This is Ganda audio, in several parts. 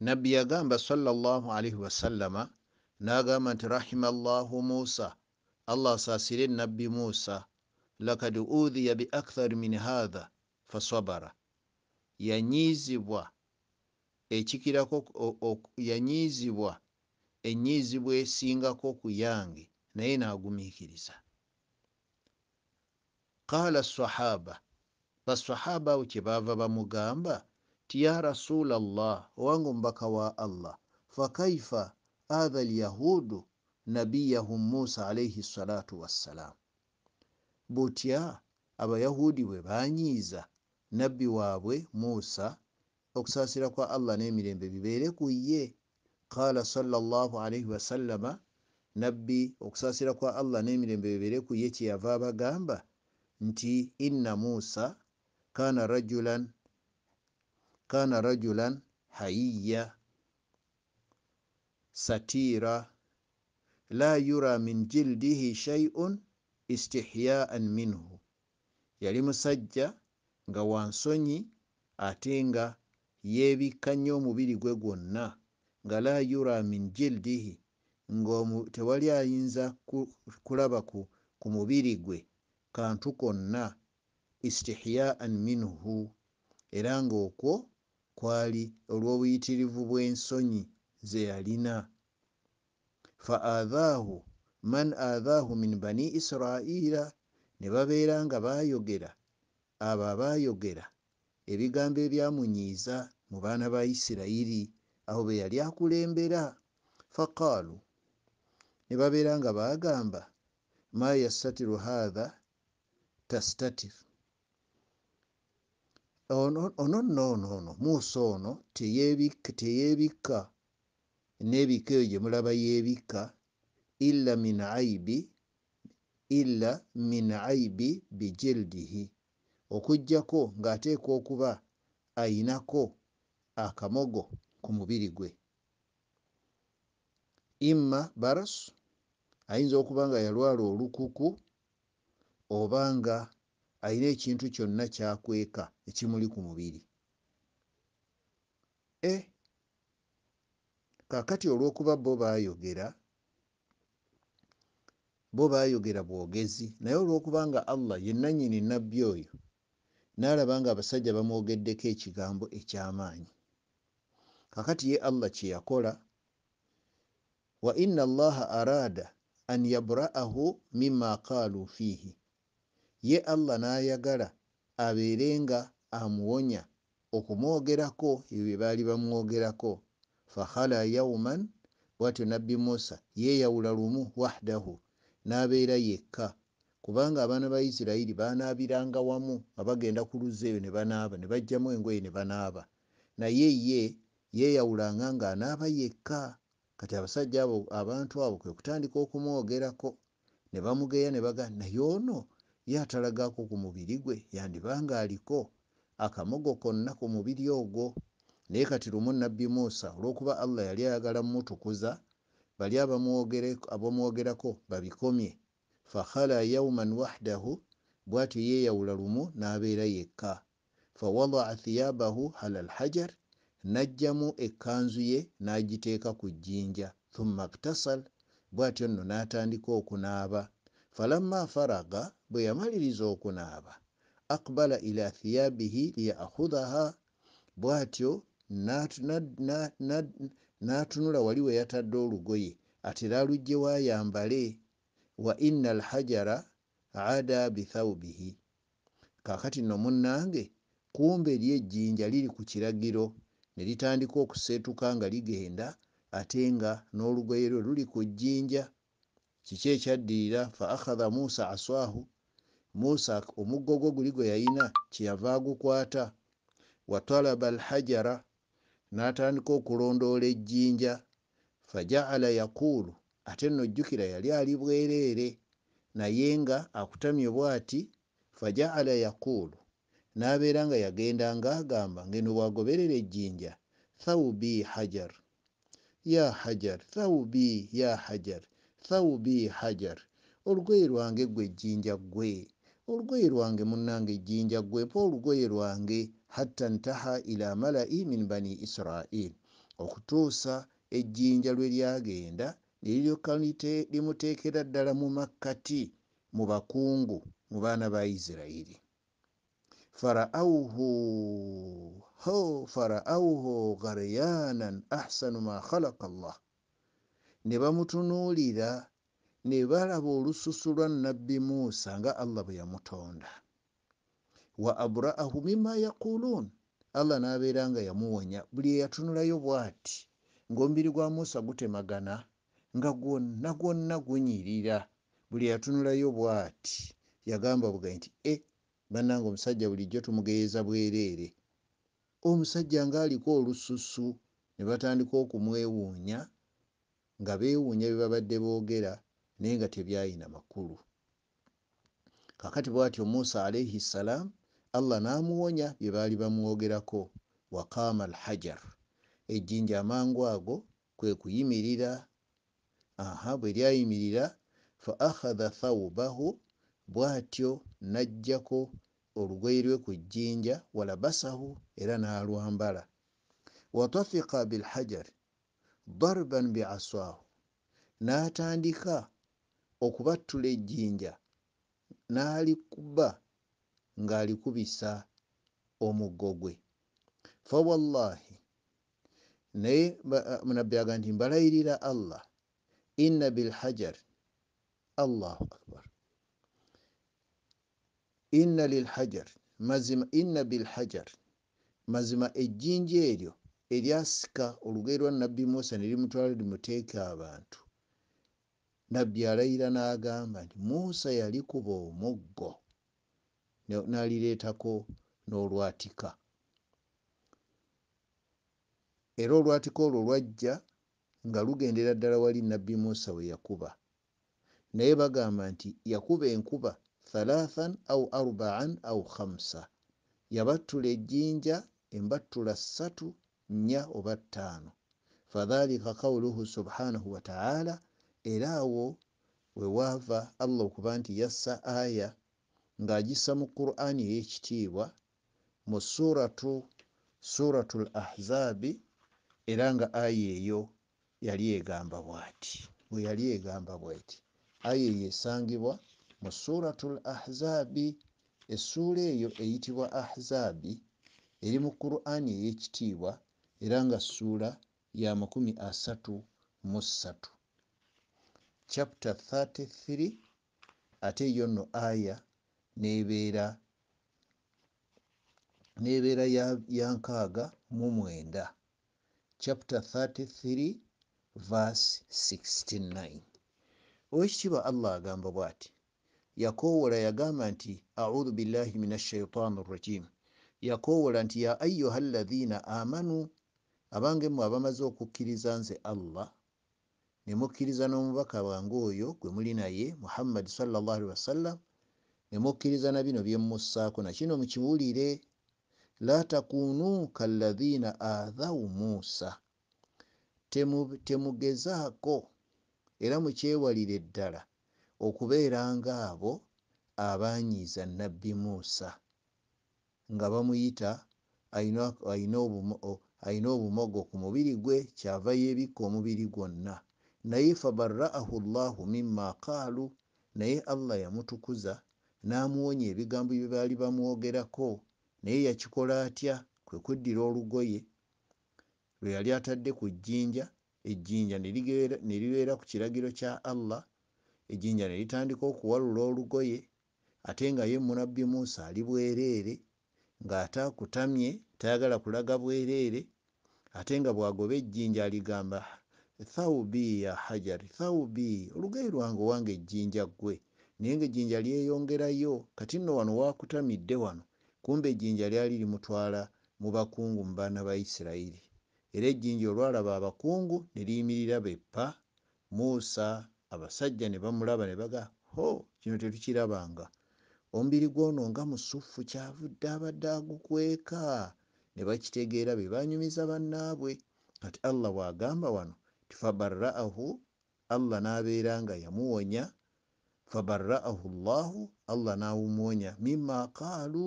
nabbi yagamba sallallahu alaihi wasallama n'agamba nti rahima musa allah asaasire nabbi musa lakad udhiya bi min hatha fasabara yanyizibwa ekikirako yanyizibwa enyiizibwa esingako ku yange naye n'agumiikiriza qaala sahaba basahaba awo kye baava bamugamba ya rasul Allah wangu mpaka wa Allah fakaifa adha alyahudu nabiyahum Musa alayhi salatu wassalam butya abayahudi bwe banyiiza nabbi waabwe musa okusaasira kwa allah n'emirembe bibeere ku ye qala sallallahu alaihi wasallama nabbi okusaasira kwa allah n'emirembe bibeere ku ye kyeyava abagamba nti inna musa kana rajulan kana rajulan hayya satira la yura min jildihi shaiun istihyaan minhu yali musajja nga wansonyi ate nga yeebikka nnyo omubiri gwe gwonna nga la yura min jildihi nga tewali ayinza kulaba ku, ku mubiri gwe kantu konna istihyaan minhu era nga okwo kwali olw'obuyitirivu bw'ensonyi ze yalina fa adhaahu man adhaahu min bani isiraila ne babeera nga baayogera abo abaayogera ebigambo ebyamunyiiza mu baana ba isirairi abo be yali akulembera faqaalu ne babeera nga baagamba ma yastatiru haatha tastatiru ono nno ono ono muusa ono teyeebikka n'ebika eyo gye mulaba yeebikka illa min aibi illa min aibi bijildihi okugjako ng'ateekwa okuba ayinako akamogo ku mubiri gwe imma barasu ayinza okuba nga yalwala olukuku obanga alina ekintu kyonna kyakweka ekimuli ku mubiri e kakati olw'okuba bo baayogera bo baayogera bwogezi naye olw'okuba nga allah ye nannyini nabbi oyo naalaba nga abasajja bamwogeddeko ekigambo eky'amaanyi kakati ye allah kye yakola wa inna allaha araada an yabraahu mima qaalu fiihi ye allah n'ayagala abeere nga amuwonya okumwogerako ebyo bye baali bamwogerako fakhala yauman bwatyo nabbi musa yeyawula lumu wahdahu n'abeera yekka kubanga abaana ba isirairi banaabiranga wamu nga bagenda ku luzeeyo ne banaaba ne bajjamu engoye ne banaaba naye ye yeyawulanga ng'anaaba yekka kati abasajja abo abantu abo kwe kutandika okumwogerako ne bamugeya ne baga naye ono ye atalagaako ku mubiri gwe yandibanga aliko akamogo konna ku mubiri ogwo naye kati lumu nabbi muusa olwokuba allah yali ayagala mumutukuza bali abamwogerako babikomye fakhala yauman wahdahu bwatyo yeyawula lumu n'abeera yekka fawadaa thiyabahu ala lhajar n'ajjamu ekkanzu ye n'agiteeka ku jjinja thumma btasal bwatyo nno n'atandika okunaaba falama faraga bwe yamaliriza okunaaba akbala ila thiyabihi liyaakhudaha bwatyo n'atunula wali we yatadde olugoye ate era lujje waayambale wa ina alhajara ada bithawbihi kaakati nno munnange kumbe ery ejjinja liri ku kiragiro ne litandika okuseetuka nga ligenda ate nga n'olugoye lwe luli ku jjinja kiki ekyaddirira fa akhadha musa aswahu musa omugogo guli gwe yayina kyeyava agukwata watalaba alhajara n'atandika okulondoola ejjinja fajaala yaquulu ate nojjukira yali ali bwereere naye nga akutamye bwati fajaala yaquulu n'abeera nga yagenda ng'agamba ngeno bwagoberera ejjinja thawbi hajar ya hajar thawbi ya hajar thawbi hajar olugoye lwange gwe ejjinja gwe olugoye lwange munange ejjinja gwe mpa olugoye lwange hatta ntaha ila malai min bani israil okutuusa ejjinja lwe lyagenda neriryoka limuteekera ddala mu makkati mu bakungu mu baana ba isirairi faraauhu ho faraauhu gharyanan ahsanu ma khalaka allah ne bamutunuulira ne balaba olususu lwa nabbi muusa nga allah bwe yamutonda wa abraahu mima yaquulun allah n'abeera nga yamuwonya buli eyatunulayo bw'ati ng'omubiri gwa muusa gutemagana nga gwonna gwonna gunyirira buli eyatunulayo bw'ati yagamba bugai nti e eh, bannanga omusajja bulijjo tumugeyeza bwereere omusajja ng'aliko olususu ne batandika okumwewuunya nga beewuunya bye babadde boogera naye nga tebyayina makulu kakati bwatyo musa alaihi ssalaamu allah n'amuwonya bye baali bamwogerako waqaama alhajar ejjinja amangu ago kwe kuyimirira aha bwe lyayimirira fa akhadha thawbahu bwatyo n'ajjako olugoye lwe ku jjinja walabasahu era n'alwambala watafika bilhajari barban biaswahu n'atandika okubattula ejjinja n'alikuba ng'alikubisa omuggo gwe fawallahi naye munabbi aga nti mbalayirira allah inna bilhajar allahu akbar inna lilhajar mazima inna bilhajar mazima ejjinja eryo eryasika olugeri lwa nabbi musa ne limutwala limuteeke abantu nabbi alayira n'agamba nti musa yalikuba omuggo n'alireetako n'olwatika era olwatika olwo lwajja nga lugendera ddala wali nabbi musa we yakuba naye bagamba nti yakuba enkuba thalathan au arbaan au khamsa yabattula ejjinja embattula ssatu nnya oba ttaano fadhalika kauluhu subhanahu wataala era awo wewaava allah okuba nti yassa aya ng'agisa mu qurani ey'ekitiibwa mu suratu suratu l ahzaabi era nga aya eyo yali egamba bwati bwe yali egamba bwati aya eyo esangibwa mu suratu l ahzaabi essuula eyo eyitibwa ahzaabi eri mu qurani ey'ekitiibwa era nga ssuula ya 3 chapita 33 ate eyo nno aya nebeera neebeera ya 6 mu 9 chapita 33 vs 69 owekikiba allah agamba bw ati yakowola yagamba nti audhu billahi min ashaitaani rrajim yakowola nti ya ayuha alladhina amanu abange mwe abamaze okukkiriza nze allah ne mukkiriza n'omubaka bwange oyo gwe muli naye muhammadi salllahalihi wasallam ne mukkiriza na bino byemmussaako nakino mukiwulire la takunu kalathina athau musa temugezaako era mukyewalire ddala okubeera nga abo abanyiiza nabbi musa nga bamuyita ayina ayina obumogo ku mubiri gwe kyava yeebikka omubiri gwonna naye fabaraahu llahu mima qaalu naye allah yamutukuza n'amuwonya ebigambo bye baali bamwogerako naye yakikola atya kwe kuddira olugoye lwe yali atadde ku jjinja ejjinja ne libeera ku kiragiro kya allah ejjinja ne litandika okuwalula olugoye ate nga ye munabbi muusa ali bwereere ng'ate akutamye tayagala kulaga bwereere ate nga bwagoba ejjinja aligamba thawubi ya hajari thawubi olugeyi lwange owange ejjinja ggwe naye ngaejjinja lyeyongerayo kati nno wano waakutamidde wano kumbe ejjinja lyali limutwala mu bakungu mu baana ba isirayiri era ejjinja olwalaba abakungu ne liyimirira beppa muusa abasajja ne bamulaba ne baga ho kino tetukirabanga omubiri gwono nga musufu kyavudde abadde agukweka ne bakitegeera be banyumiza bannaabwe kati allah bwagamba wano ti fabaraahu allah n'abeera nga yamuwonya fabaraahu llahu allah n'amuwonya mima kaalu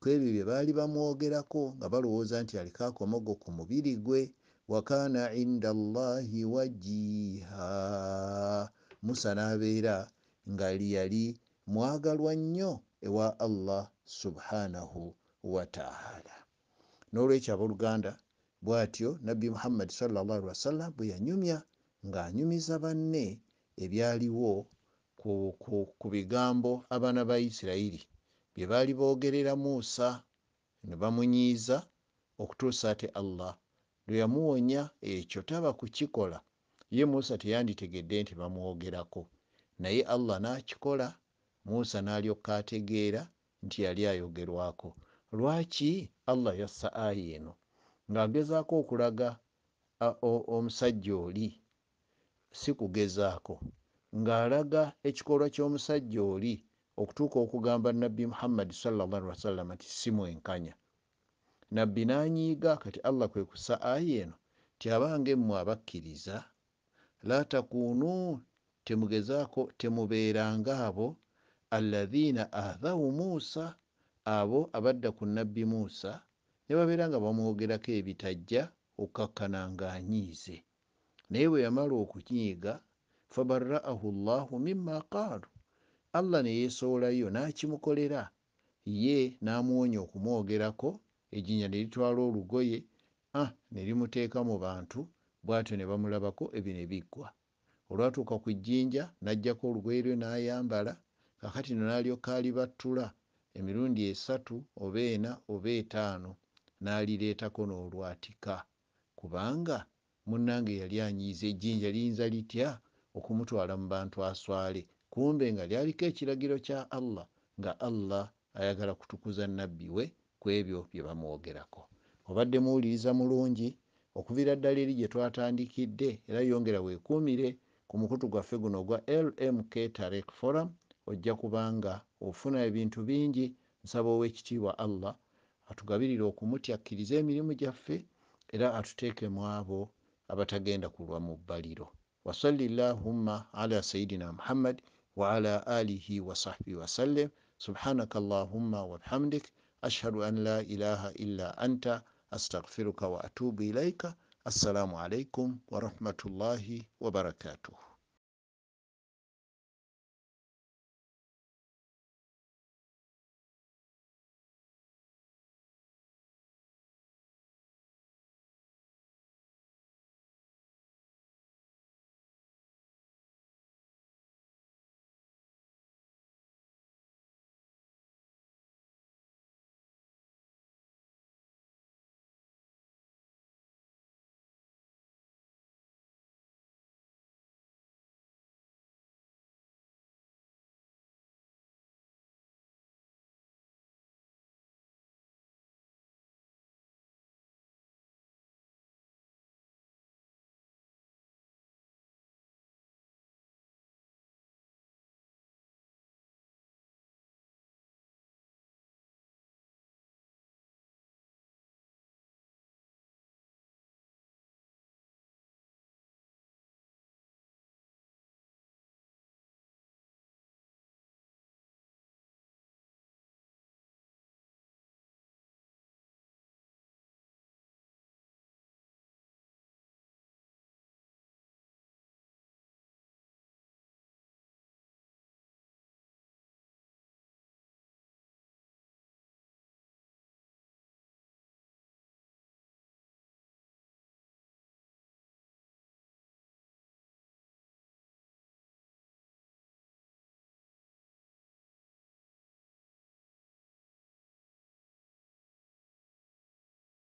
kwebyo bye baali bamwogerako nga balowooza nti aliko akomogo ku mubiri gwe wakaana inda llahi wajiha musa n'abeera nga yali mwagalwa nnyo ewa allah subhanahu wataala nolwekyo abooluganda bwatyo nabbi muhammadi salllah ali wasallam bwe yanyumya ng'anyumiza banne ebyaliwo ku, ku, ku bigambo abaana ba isirairi bye baali boogerera muusa ne bamunyiiza okutuusa ati allah lwe yamuwonya ekyo taba kukikola ye muusa teyanditegedde nti bamwogerako naye allah n'akikola na musa n'alyokka ategeera nti yali ayogerwako lwaki allah yassa ayi eno ng'agezaako okulaga omusajja oli si kugezaako ng'alaga ekikolwa ky'omusajja oli okutuuka okugamba nabbi muhammadi sawasalama nti simwenkanya nabbi n'anyiiga kati allah kwe kussa ayi eno ti abange mmwe abakkiriza la takuunu temugezaako temubeerangaabo alahina ahdhahu musa abo abadda ku nabbi musa ne babeera nga bamwogerako ebitajja okkakkana nga anyiize naye bwe yamala okunyiiga fabaraahu llahu mima qaalu allah ne yeesowolayo n'akimukolera ye n'amuwonya okumwogerako ejinya ne litwala olugoye ah, ne limuteeka mu bantu bwatyo ne bamulabako ebyo ne biggwa olwatuuka ku jjinja n'ajjako olugoye lwe n'ayambala kakati no n'alyoka alibattula emirundi esatu oba ena oba etaano n'alireetako n'olwatika kubanga munnange yali anyiiza ejjinja liyinza litya okumutwala mu bantu aswale kumbe nga lyaliko ekiragiro kya allah nga allah ayagala kutukuza nabbi we ku ebyo bye bamwogerako obadde muwuliriza mulungi okuviira ddala eri gye twatandikidde era yongera weekuumire ku mukutu gwaffe guno gwa lmk tarek forum ojja kubanga ofuna ebintu bingi nsaba ow'ekitiibwa allah atugabirire okumutyakkiriza emirimu gyaffe era atuteeke mu abo abatagenda kulwa mu bbaliro wasalli llahumma ala sayidina muhammad waala alihi wasahbihi wasallim subhanaka allahumma wabihamdik ashhadu an la ilaha illa anta astaghfiruka wa atubu ilaika assalamu alaikum warahmatullahi wabarakatuh